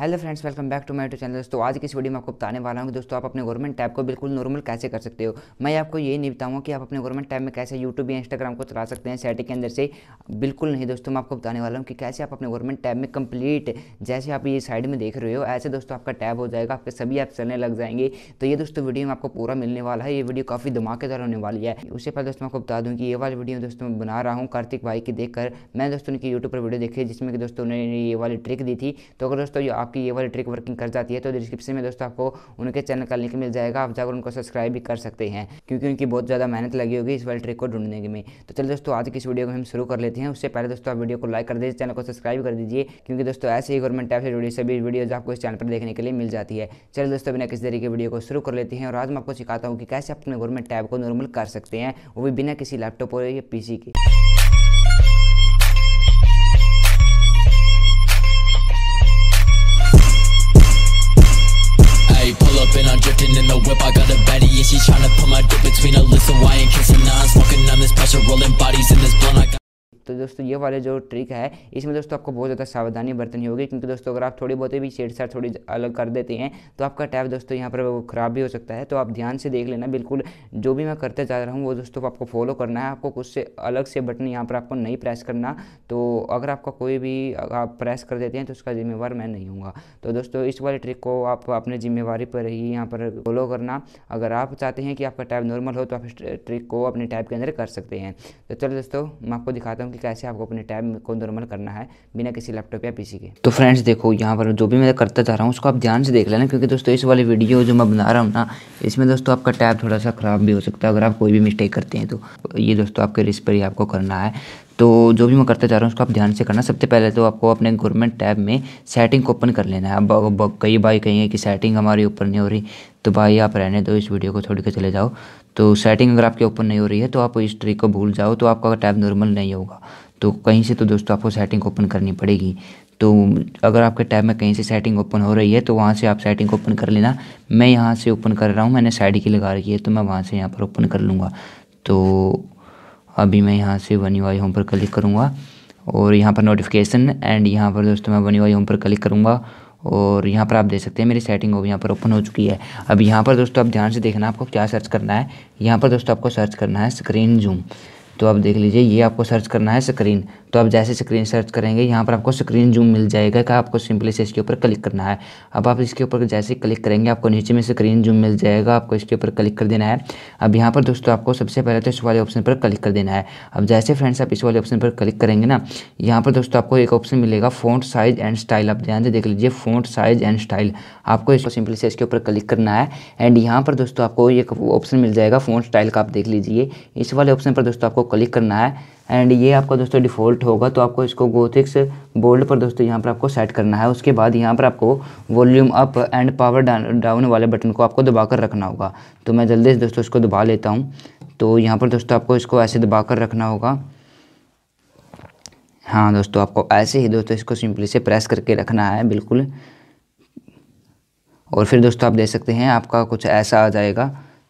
hello friends welcome back to my to channel दोस्तों आज की इस वीडियो में आपको बताने वाला हूँ दोस्तों आप अपने गवर्नमेंट टैब को बिल्कुल नॉर्मल कैसे कर सकते हो मैं आपको ये नहीं बताऊँगा कि आप अपने गवर्नमेंट टैब में कैसे यूट्यूब या इंस्टाग्राम को चला सकते हैं सेटिंग के अंदर से बिल्कुल नहीं दोस्तों मैं आपको बताने वाला हूँ कि कैसे आप अपने गवर्नमेंट टैब में कंप्लीट जैसे आप ये साइड में देख रहे हो ऐसे दोस्तों आपका टैब हो जाएगा आपके सभी ऐप चलने लग जाएंगे तो ये दोस्तों वीडियो में आपको पूरा मिलने वाला है ये वीडियो काफ़ी धमाकेदार होने वाली है उससे पहले दोस्तों आपको बता दूँ कि ये वाली वीडियो दोस्तों मैं बना रहा हूँ कार्तिक भाई की देखकर मैं दोस्तों उनकी यूट्यूब पर वीडियो देखी जिसमें कि दोस्तों उन्होंने ये वाली ट्रिक दी थी तो अगर दोस्तों आप आपकी ये वाली ट्रिक वर्किंग कर जाती है तो डिस्क्रिप्शन में दोस्तों आपको उनके चैनल का लिंक मिल जाएगा आप जाकर उनको सब्सक्राइब भी कर सकते हैं क्योंकि उनकी बहुत ज़्यादा मेहनत लगी होगी इस वाली ट्रिक को ढूंढने में तो चलिए दोस्तों आज की इस वीडियो को हम शुरू कर लेते हैं उससे पहले दोस्तों आप वीडियो को लाइक कर दीजिए चैनल को सब्सक्राइब कर दीजिए क्योंकि दोस्तों ऐसे ही गवर्नमेंट टाइप से जुड़ी सभी वीडियोज आपको इस चैनल पर देखने के लिए मिल जाती है चलिए दोस्तों बिना किसी तरीके वीडियो को शुरू कर लेते हैं और आज मैं आपको सिखाता हूँ कि कैसे अपने गवर्नमेंट टैब को नॉर्मल कर सकते हैं वो भी बिना किसी लैपटॉप और या पीसी के दोस्तों ये वाले जो ट्रिक है इसमें दोस्तों आपको बहुत ज़्यादा सावधानी बरतनी होगी क्योंकि दोस्तों अगर आप थोड़ी बहुत भी छेड़छाड़ थोड़ी अलग कर देते हैं तो आपका टैब दोस्तों यहाँ पर ख़राब भी हो सकता है तो आप ध्यान से देख लेना बिल्कुल जो भी मैं करते जा रहा हूँ वो दोस्तों आपको फॉलो करना है आपको कुछ से अलग से बटन यहाँ पर आपको नहीं प्रेस करना तो अगर आपका कोई भी आप प्रेस कर देते हैं तो उसका जिम्मेवार मैं नहीं हूँ तो दोस्तों इस वाले ट्रिक को आप अपने जिम्मेवारी पर ही यहाँ पर फॉलो करना अगर आप चाहते हैं कि आपका टैब नॉर्मल हो तो आप इस ट्रिक को अपने टैब के अंदर कर सकते हैं तो चलो दोस्तों मैं आपको दिखाता हूँ कि कैसे आपको अपने टैब को नॉर्मल करना है बिना किसी लैपटॉप या पीसी के तो फ्रेंड्स देखो यहाँ पर जो भी मैं करता जा रहा हूँ उसको आप ध्यान से देख लेना क्योंकि दोस्तों इस वाली वीडियो जो मैं बना रहा हूँ ना इसमें दोस्तों आपका टैब थोड़ा सा ख़राब भी हो सकता है अगर आप कोई भी मिस्टेक करते हैं तो ये दोस्तों आपके रिस्क पर ही आपको करना है तो जो भी मैं करता जा रहा हूँ उसको आप ध्यान से करना सबसे पहले तो आपको अपने गवर्नमेंट टैब में सेटिंग को ओपन कर लेना है अब कई भाई कहेंगे कि सेटिंग हमारी ऊपर नहीं हो रही तो भाई आप रहने दो इस वीडियो को छोड़ के चले जाओ तो सेटिंग अगर आपके ओपन नहीं हो रही है तो आप इस ट्रिक को भूल जाओ तो आपका टैब नॉर्मल नहीं होगा तो कहीं से तो दोस्तों आपको सेटिंग ओपन करनी पड़ेगी तो अगर आपके टैब में कहीं से सेटिंग ओपन हो रही है तो वहाँ से आप सेटिंग ओपन कर लेना मैं यहाँ से ओपन कर रहा हूँ मैंने साइड की लगा रखी है तो मैं वहाँ से यहाँ पर ओपन कर लूँगा तो अभी मैं यहाँ से वन वाई होम पर क्लिक करूँगा और यहाँ पर नोटिफिकेशन एंड यहाँ पर दोस्तों मैं वन वाई होम पर क्लिक करूँगा और यहाँ पर आप देख सकते हैं मेरी सेटिंग अभी यहाँ पर ओपन हो चुकी है अब यहाँ पर दोस्तों आप ध्यान से देखना आपको क्या सर्च करना है यहाँ पर दोस्तों आपको सर्च करना है स्क्रीन जूम तो आप देख लीजिए ये आपको सर्च करना है स्क्रीन तो आप जैसे स्क्रीन सर्च करेंगे यहाँ पर आपको स्क्रीन जूम मिल जाएगा का आपको सिंपली से इसके ऊपर क्लिक करना है अब आप इसके ऊपर जैसे क्लिक करेंगे आपको नीचे में स्क्रीन जूम मिल जाएगा आपको इसके ऊपर क्लिक कर देना है अब यहाँ पर दोस्तों आपको सबसे पहले तो इस वाले ऑप्शन पर क्लिक कर देना है अब जैसे फ्रेंड्स आप इस वाले ऑप्शन पर क्लिक करेंगे ना यहाँ पर दोस्तों आपको एक ऑप्शन मिलेगा फोन साइज एंड स्टाइल आप ध्यान से देख लीजिए फोन साइज एंड स्टाइल आपको इसको सिंपली से इसके ऊपर क्लिक करना है एंड यहाँ पर दोस्तों आपको एक ऑप्शन मिल जाएगा फोन स्टाइल का आप देख लीजिए इस वाले ऑप्शन पर दोस्तों आपको क्लिक करना है एंड ये आपका दोस्तों डिफ़ॉल्ट होगा तो आपको इसको गोथिक्स बोल्ड पर दोस्तों यहाँ पर आपको सेट करना है उसके बाद यहाँ पर आपको volume up and power down वाले बटन को आपको दबा कर रखना होगा तो मैं जल्दी से दोस्तों इसको दबा लेता हूँ तो यहाँ पर दोस्तों आपको इसको ऐसे दबा कर रखना होगा हाँ दोस्तों आपको ऐसे ही दोस्तों इसको सिंपली से प्रेस करके रखना है बिल्कुल और फिर दोस्तों आप देख सकते हैं आपका कुछ ऐसा आ जाएगा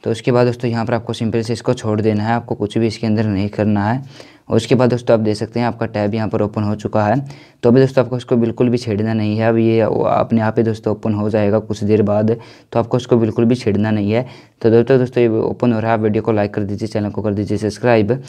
तो उसके बाद दोस्तों यहाँ पर आपको सिंपल से इसको छोड़ देना है आपको कुछ भी इसके अंदर नहीं करना है उसके बाद दोस्तों आप देख सकते हैं आपका टैब यहाँ पर ओपन हो चुका है तो अभी दोस्तों आपको इसको बिल्कुल भी छेड़ना नहीं है अब ये अपने आप ही दोस्तों ओपन हो जाएगा कुछ देर बाद तो आपको इसको बिल्कुल भी छेड़ना नहीं है तो दोस्तों दोस्तों ये ओपन हो रहा है आप वीडियो को लाइक कर दीजिए चैनल को कर दीजिए सब्सक्राइब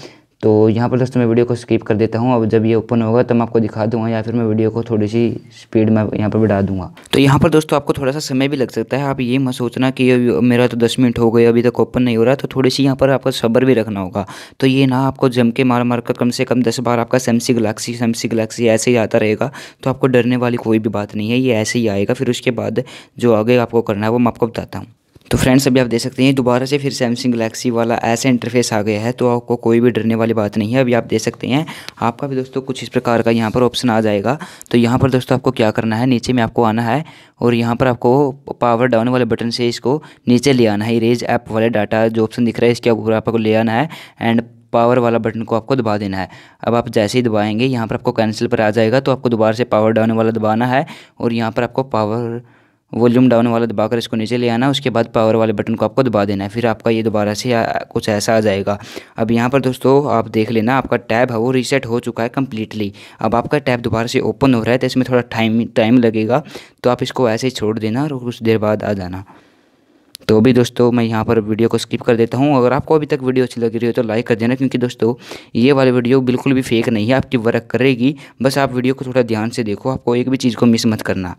तो यहाँ पर दोस्तों मैं वीडियो को स्किप कर देता हूँ अब जब ये ओपन होगा तो मैं आपको दिखा दूंगा या फिर मैं वीडियो को थोड़ी सी स्पीड में यहाँ पर बढ़ा दूंगा तो यहाँ पर दोस्तों आपको थोड़ा सा समय भी लग सकता है आप ये मत सोचना कि मेरा तो दस मिनट हो गए अभी तक ओपन नहीं हो रहा तो थोड़ी सी यहाँ पर आपको सब्र भी रखना होगा तो ये ना आपको जम के मार मार कर कम से कम दस बार आपका सैमसी गलेक्सी सैमसी गलेक्सी ऐसे ही आता रहेगा तो आपको डरने वाली कोई भी बात नहीं है ये ऐसे ही आएगा फिर उसके बाद जो आगे आपको करना है वो मैं आपको बताता हूँ तो फ्रेंड्स अभी आप देख सकते हैं दोबारा से फिर सैमसंग गलेक्सी वाला ऐसा इंटरफेस आ गया है तो आपको कोई भी डरने वाली बात नहीं है अभी आप देख सकते हैं आपका भी दोस्तों कुछ इस प्रकार का यहाँ पर ऑप्शन आ जाएगा तो यहाँ पर दोस्तों आपको क्या करना है नीचे में आपको आना है और यहाँ पर आपको पावर डाउन वाले बटन से इसको नीचे ले आना है इरेज ऐप वाले डाटा जो ऑप्शन दिख रहा है इसके ऊपर आपको ले आना है एंड पावर वाला बटन को आपको दबा देना है अब आप जैसे ही दबाएंगे यहाँ पर आपको कैंसिल पर आ जाएगा तो आपको दोबारा से पावर डाउन वाला दबाना है और यहाँ पर आपको पावर वॉल्यूम डाउन वाला दबाकर इसको नीचे ले आना उसके बाद पावर वाले बटन को आपको दबा देना है फिर आपका ये दोबारा से कुछ ऐसा आ जाएगा अब यहाँ पर दोस्तों आप देख लेना आपका टैब है वो रीसेट हो चुका है कम्प्लीटली अब आपका टैब दोबारा से ओपन हो रहा है तो इसमें थोड़ा टाइम टाइम लगेगा तो आप इसको ऐसे ही छोड़ देना और कुछ देर बाद आ जाना तो भी दोस्तों मैं यहाँ पर वीडियो को स्किप कर देता हूँ अगर आपको अभी तक वीडियो अच्छी लग रही हो तो लाइक कर देना क्योंकि दोस्तों ये वाली वीडियो बिल्कुल भी फेक नहीं है आपकी वर्क करेगी बस आप वीडियो को थोड़ा ध्यान से देखो आपको एक भी चीज़ को मिस मत करना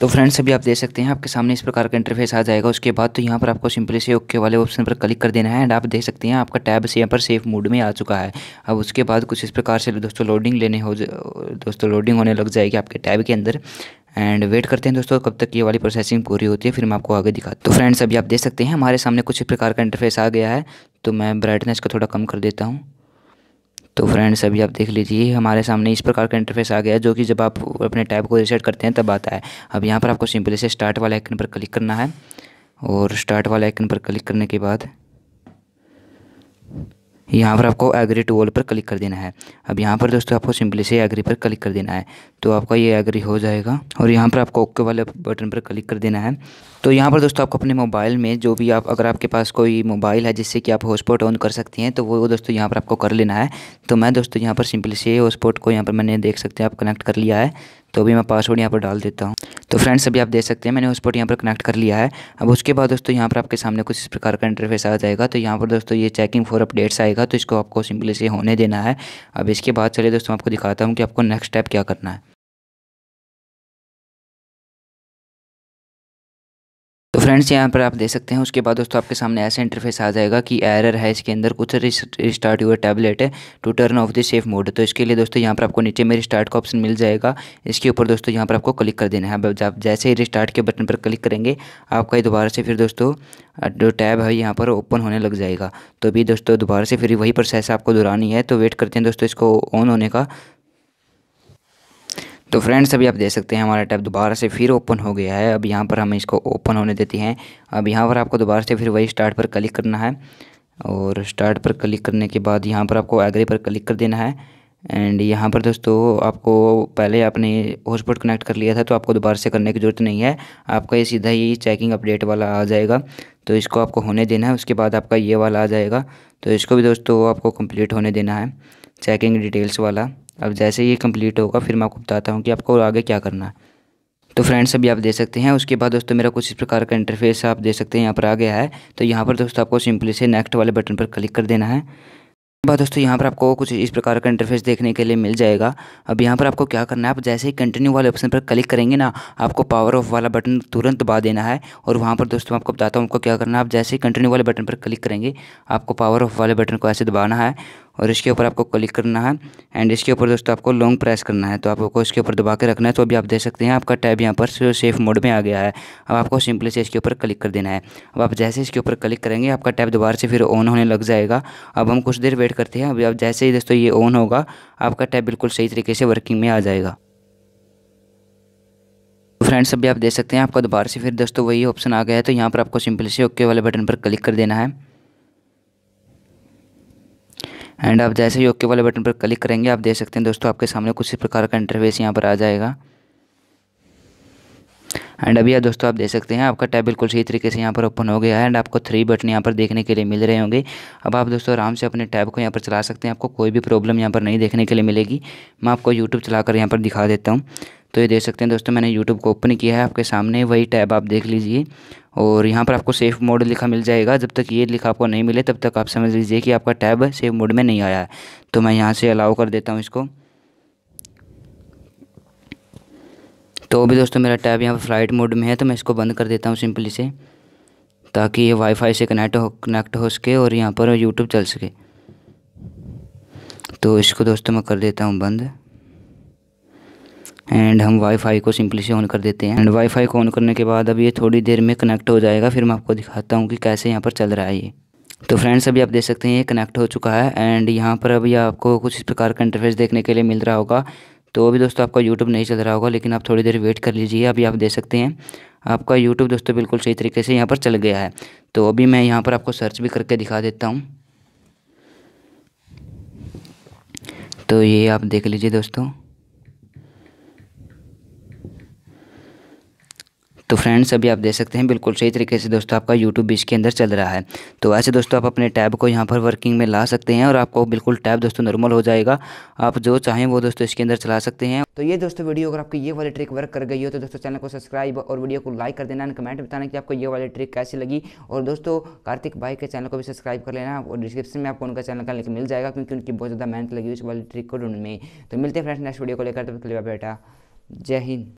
तो फ्रेंड्स अभी आप देख सकते हैं आपके सामने इस प्रकार का इंटरफेस आ जाएगा उसके बाद तो यहाँ पर आपको सिंपली से ओके वाले ऑप्शन पर क्लिक कर देना है एंड आप देख सकते हैं आपका टैब से यहाँ पर सेफ मूड में आ चुका है अब उसके बाद कुछ इस प्रकार से दोस्तों लोडिंग लेने हो दोस्तों लोडिंग होने लग जाएगी आपके टैब के अंदर एंड वेट करते हैं दोस्तों कब तक ये वाली प्रोसेसिंग पूरी होती है फिर मैं आपको आगे दिखाता तो फ्रेंड्स अभी आप देख सकते हैं हमारे सामने कुछ प्रकार का इंटरफेस आ गया है तो मैं ब्राइटनेस को थोड़ा कम कर देता हूँ तो फ्रेंड्स अभी आप देख लीजिए हमारे सामने इस प्रकार का इंटरफेस आ गया है जो कि जब आप अपने टैब को रिसेट करते हैं तब आता है अब यहाँ पर आपको सिंपली से स्टार्ट वाले आइकन पर क्लिक करना है और स्टार्ट वाले आइकन पर क्लिक करने के बाद यहाँ पर आपको एग्री टू ऑल पर क्लिक कर देना है अब यहाँ पर दोस्तों आपको सिंपली से एग्री पर क्लिक कर देना है तो आपका ये एग्री हो जाएगा और यहाँ पर आपको ओके वाले बटन पर क्लिक कर देना है तो यहाँ पर दोस्तों आपको अपने मोबाइल में जो भी आप अगर आपके पास कोई मोबाइल है जिससे कि आप हॉटस्पॉट ऑन कर सकते हैं तो वो दोस्तों यहाँ पर आपको कर लेना है तो मैं दोस्तों यहाँ पर सिंपली से हॉटस्पॉट को यहाँ पर मैंने देख सकते हैं आप कनेक्ट कर लिया है तो अभी मैं पासवर्ड यहाँ पर डाल देता हूँ तो फ्रेंड्स अभी आप देख सकते हैं मैंने हॉटस्पॉट यहाँ पर कनेक्ट कर लिया है अब उसके बाद दोस्तों यहाँ पर आपके सामने कुछ इस प्रकार का इंटरफेस आ जाएगा तो यहाँ पर दोस्तों ये चेकिंग फॉर अपडेट्स आएगा तो इसको आपको सिंपली से होने देना है अब इसके बाद चलिए दोस्तों आपको दिखाता हूँ कि आपको नेक्स्ट स्टेप क्या करना है फ्रेंड्स यहाँ पर आप देख सकते हैं उसके बाद दोस्तों आपके सामने ऐसा इंटरफेस आ जाएगा कि एरर है इसके अंदर कुछ रिस्टार्ट हुआ टैबलेट है to turn off the safe mode तो इसके लिए दोस्तों यहाँ पर आपको नीचे में रिस्टार्ट का ऑप्शन मिल जाएगा इसके ऊपर दोस्तों यहाँ पर आपको क्लिक कर देना है आप जैसे ही रिस्टार्ट के बटन पर क्लिक करेंगे आपका दोबारा से फिर दोस्तों जो टैब है यहाँ पर ओपन होने लग जाएगा तो अभी दोस्तों दोबारा से फिर वही प्रोसेस आपको दोहरानी है तो वेट करते हैं दोस्तों इसको ऑन होने का तो फ्रेंड्स अभी आप देख सकते हैं हमारा टैब दोबारा से फिर ओपन हो गया है अब यहाँ पर हम इसको ओपन होने देते हैं अब यहाँ पर आपको दोबारा से फिर वही स्टार्ट पर क्लिक करना है और स्टार्ट पर क्लिक करने के बाद यहाँ पर आपको एग्री पर क्लिक कर देना है एंड यहाँ पर दोस्तों आपको पहले आपने हॉटस्पॉट कनेक्ट कर लिया था तो आपको दोबारा से करने की ज़रूरत नहीं है आपका ये सीधा ही चेकिंग अपडेट वाला आ जाएगा तो इसको आपको होने देना है उसके बाद आपका ये वाला आ जाएगा तो इसको भी दोस्तों आपको कंप्लीट होने देना है चेकिंग डिटेल्स वाला अब जैसे ये कंप्लीट होगा फिर मैं आपको बताता हूँ कि आपको आगे क्या करना है तो फ्रेंड्स अभी आप देख सकते हैं उसके बाद दोस्तों मेरा कुछ इस प्रकार का इंटरफेस आप देख सकते हैं यहाँ पर आ गया है तो यहाँ पर दोस्तों आपको सिंपली से नेक्स्ट वाले बटन पर क्लिक कर देना है बाद दोस्तों यहाँ पर आपको कुछ इस प्रकार का इंटरफेस देखने के लिए मिल जाएगा अब यहाँ पर आपको क्या करना है आप जैसे ही कंटिन्यू वाले ऑप्शन पर क्लिक करेंगे ना आपको पावर ऑफ वाला बटन तुरंत दबा देना है और वहाँ पर दोस्तों आपको बताता हूँ आपको क्या करना है आप जैसे ही कंटिन्यू वाले बटन पर क्लिक करेंगे आपको पावर ऑफ वाले बटन को ऐसे दबाना है और इसके ऊपर आपको क्लिक करना है एंड इसके ऊपर दोस्तों आपको लॉन्ग प्रेस करना है तो आपको इसके ऊपर दबा के रखना है तो अभी आप देख सकते हैं आपका टैब यहाँ पर सेफ मोड में आ गया है अब आपको सिंपली से इसके ऊपर क्लिक कर देना है अब आप जैसे इसके ऊपर क्लिक करेंगे आपका टैब दोबारा से फिर ऑन होने लग जाएगा अब हम कुछ देर वेट करते हैं अभी आप जैसे ही दोस्तों ये ऑन होगा आपका टैब बिल्कुल सही तरीके से वर्किंग में आ जाएगा फ्रेंड्स तो अभी आप देख सकते हैं आपका दोबारा से फिर दोस्तों वही ऑप्शन आ गया है तो यहाँ पर आपको सिंपली से ओके वाले बटन पर क्लिक कर देना है एंड आप जैसे ही ओके वाले बटन पर क्लिक करेंगे आप देख सकते हैं दोस्तों आपके सामने कुछ इस प्रकार का इंटरफेस यहाँ पर आ जाएगा एंड अभी दोस्तों आप देख सकते हैं आपका टैब बिल्कुल सही तरीके से यहाँ पर ओपन हो गया है एंड आपको थ्री बटन यहाँ पर देखने के लिए मिल रहे होंगे अब आप दोस्तों आराम से अपने टैब को यहाँ पर चला सकते हैं आपको कोई भी प्रॉब्लम यहाँ पर नहीं देखने के लिए मिलेगी मैं आपको यूट्यूब चलाकर यहाँ पर दिखा देता हूँ तो ये देख सकते हैं दोस्तों मैंने यूट्यूब को ओपन किया है आपके सामने वही टैब आप देख लीजिए और यहाँ पर आपको सेफ मोड लिखा मिल जाएगा जब तक ये लिखा आपको नहीं मिले तब तक आप समझ लीजिए कि आपका टैब सेफ मोड में नहीं आया है तो मैं यहाँ से अलाउ कर देता हूँ इसको तो अभी दोस्तों मेरा टैब यहाँ पर फ्लाइट मोड में है तो मैं इसको बंद कर देता हूँ सिंपली से ताकि ये वाईफाई से कनेक्ट हो कनेक्ट हो सके और यहाँ पर यूट्यूब चल सके तो इसको दोस्तों मैं कर देता हूँ बंद एंड हम वाईफाई को सिंपली से ऑन कर देते हैं एंड वाईफाई को ऑन करने के बाद अब ये थोड़ी देर में कनेक्ट हो जाएगा फिर मैं आपको दिखाता हूँ कि कैसे यहाँ पर चल रहा है ये तो फ्रेंड्स अभी आप देख सकते हैं ये कनेक्ट हो चुका है एंड यहाँ पर अभी आपको कुछ इस प्रकार का इंटरफेस देखने के लिए मिल रहा होगा तो अभी दोस्तों आपका यूट्यूब नहीं चल रहा होगा लेकिन आप थोड़ी देर वेट कर लीजिए अभी आप देख सकते हैं आपका यूट्यूब दोस्तों बिल्कुल सही तरीके से यहाँ पर चल गया है तो अभी मैं यहाँ पर आपको सर्च भी करके दिखा देता हूँ तो ये आप देख लीजिए दोस्तों तो फ्रेंड्स अभी आप देख सकते हैं बिल्कुल सही तरीके से दोस्तों आपका यूट्यूब इसके अंदर चल रहा है तो ऐसे दोस्तों आप अपने टैब को यहाँ पर वर्किंग में ला सकते हैं और आपको बिल्कुल टैब दोस्तों नॉर्मल हो जाएगा आप जो चाहें वो दोस्तों इसके अंदर चला सकते हैं तो ये दोस्तों वीडियो अगर आपकी ये वाली ट्रिक वर्क कर गई हो तो दोस्तों चैनल को सब्सक्राइब और वीडियो को लाइक कर देना कमेंट बताना कि आपको ये वाली ट्रिक कैसी लगी और दोस्तों कार्तिक भाई के चैनल को भी सब्सक्राइब कर लेना और डिस्क्रिप्शन में आपको उनका चैनल का लिंक मिल जाएगा क्योंकि उनकी बहुत ज़्यादा मेहनत लगी उस वाली ट्रिक को ढूंढने में तो मिलते हैं फ्रेंड्स नेक्स्ट वीडियो को लेकर तब तो के लिए बेटा जय हिंद